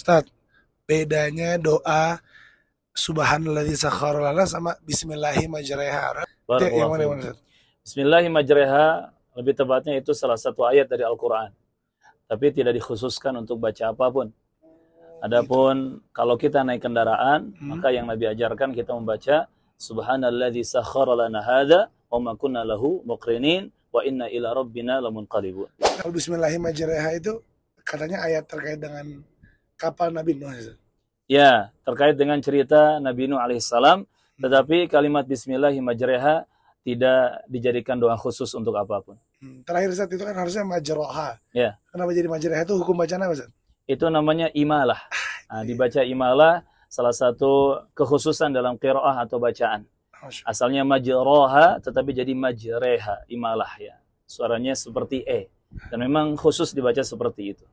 Ustaz, bedanya doa subhanalladzi sakhara lana sama bismillahirrahmanirrahim. Yang mana, lebih tepatnya itu salah satu ayat dari Al-Qur'an. Tapi tidak dikhususkan untuk baca apapun. Adapun gitu. kalau kita naik kendaraan, hmm. maka yang Nabi ajarkan kita membaca subhanalladzi sakhara lana hadza wa ma kunna lahu muqrinin wa inna ila rabbina lamunqalibun. Kalau bismillahirrahmanirrahim itu katanya ayat terkait dengan kapal Nabi Nuh. Ya, terkait dengan cerita Nabi Nuh alaihissalam, hmm. tetapi kalimat bismillahimajreha tidak dijadikan doa khusus untuk apapun. Hmm, terakhir saat itu kan harusnya majroha. Ya. Kenapa jadi majroha itu hukum bacaan apa? Ustaz? Itu namanya imalah. Ah, nah, iya. dibaca imalah salah satu kekhususan dalam qiraah atau bacaan. Asalnya majroha tetapi jadi majreha, imalah ya. Suaranya seperti E. Dan memang khusus dibaca seperti itu.